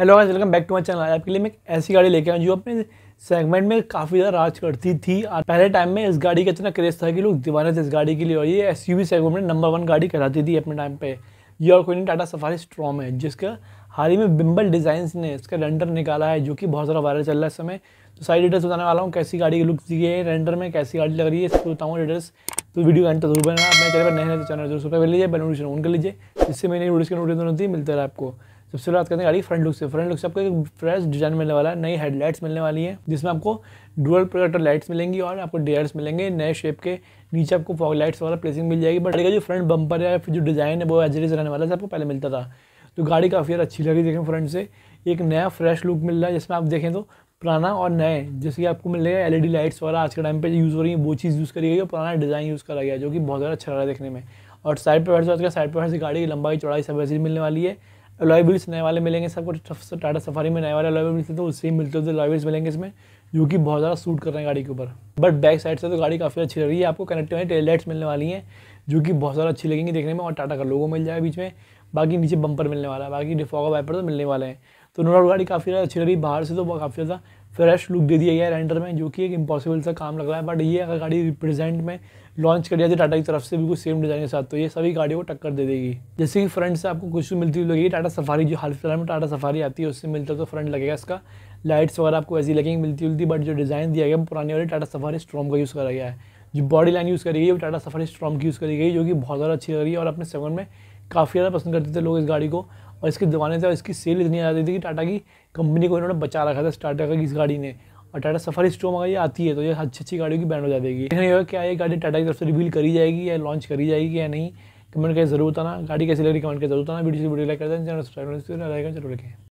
hello guys welcome back to my channel आपके लिए मैं ऐसी गाड़ी लेके आया जो अपने सेगमेंट में काफ़ी ज़्यादा राज करती थी और पहले टाइम में इस गाड़ी का इतना क्रेज़ था कि लोग दीवाने थे इस गाड़ी के लिए और ये एस सेगमेंट में नंबर वन गाड़ी कहलाती थी अपने टाइम पे ये और कोई नहीं टाटा सफारी स्ट्रॉम है जिसका हाल ही में बिम्बल डिज़ाइंस ने इसका रेंडर निकाला है जो कि बहुत ज़्यादा वायरल चल रहा है इस समय तो सारी डिटेल्स बताने वाला हूँ कैसी गाड़ी की लुक दी है रेंडर में कैसी गाड़ी लग रही है इसको बताऊँ डिटेल्स तो वीडियो का जरूर बनाना मैं चैनल पर नए नए तो चैनल जरूर सब्सक्राइब कर लीजिए बेल नोटिफिकेशन ऑन कर लीजिए मेरी नोटिस की नोटिस होती है मिलता रहा आपको सबसे बात करते हैं गाड़ी फ्रंट लुक से फ्रंट लुक से आपको एक फ्रेश डिजाइन मिलने वाला है नई हेडलाइट्स मिलने वाली है जिसमें आपको डुअल प्रोजेक्टर लाइट्स मिलेंगी और आपको डेयर्स मिलेंगे नए शेप के नीचे आपको फॉग लाइट्स वगैरह प्लेसिंग मिल जाएगी बट गाड़ी का जो फ्रंट या है जो डिज़ाइन है वो एजरीज रहने वाला है आपको पहले मिलता था तो गाड़ी काफ़ी अच्छी लगी देखें फ्रंट से एक नया फ्रेश लुक मिल रहा है जिसमें आप देखें तो पुराना और नए जैसे कि आपको मिल रहा है डी लाइट्स वगैरह आज के टाइम पर यूज़ हो रही है वो चीज़ यूज़ करी गई और पुराना डिज़ाइन यूज़ करा गया जो कि बहुत ज़्यादा अच्छा लग रहा है देखने में और साइड पर बैठ साइड पर से गाड़ी की लंबाई चौड़ाई सब ऐसी मिलने वाली है अलॉयबिल्स नए वाले मिलेंगे सबको टाटा सफारी में नए वाले तो मिलते तो उससे ही मिलते होते अलॉयबिल्स मिलेंगे इसमें जो कि बहुत ज़्यादा सूट कर रहे हैं गाड़ी के ऊपर बट बैक साइड से तो गाड़ी काफ़ी अच्छी लग रही है आपको कनेक्टिव टेल लाइट्स मिलने वाली हैं जो कि बहुत ज़्यादा अच्छी लगेंगी देखने में और टाटा का लोगो मिल जाएगा बीच में बाकी नीचे बंपर मिलने वाला है बाकी डिफॉगा वाइपर तो मिलने वाले हैं तो नो डाउट गाड़ी काफ़ी ज़्यादा अच्छी लग रही है बाहर से तो काफ़ी ज़्यादा फ्रेश लुक दे दिया गया है रेंटर में जो कि एक इम्पॉसिबल सा काम लग रहा है बट ये अगर गाड़ी रिप्रेजेंट में लॉन्च कर दिया था टाटा की तरफ से बिल्कुल सेम डिज़ाइन के साथ तो ये सभी गाड़ियों को टक्कर दे देगी जैसे कि फ्रंट से आपको कुछ मिलती हुई लगेगी टाटा सफारी जो हाल फिलहाल में टाटा सफारी आती है उससे मिलता तो फ्रंट लगेगा इसका लाइट्स वगैरह आपको ऐसी लगेंगी मिलती जुलती बट जो डिज़ाइन दिया गया पुराने वाले टाटा सफारी स्ट्रॉम का यूज़ करा गया है जो बॉडी लाइन यूज़ करी गई वो टाटा सफारी स्ट्रॉम की यूज़ करी गई जो कि बहुत ज़्यादा अच्छी लग रही है और अपने सेवन में काफ़ी ज़्यादा पसंद करते थे लोग इस गाड़ी को और इसके दुकानें थे और इसकी सेल इतनी आ जाती थी कि टाटा की कंपनी को इन्होंने बचा रखा था स्टार्टर टाटा की इस गाड़ी ने और टाटा सफारी स्टोम अगर ये आती है तो ये अच्छी अच्छी गाड़ियों की बैंड हो जाएगी देखना ये होगा क्या ये गाड़ी टाटा की तरफ से रिवील करी जाएगी या लॉन्च करी जाएगी या नहीं कमेंट करके जरूर बताना गाड़ी कैसी लगी कमेंट करके जरूर बताना वीडियो से वीडियो लाइक कर देना चैनल सब्सक्राइब जरूर रखें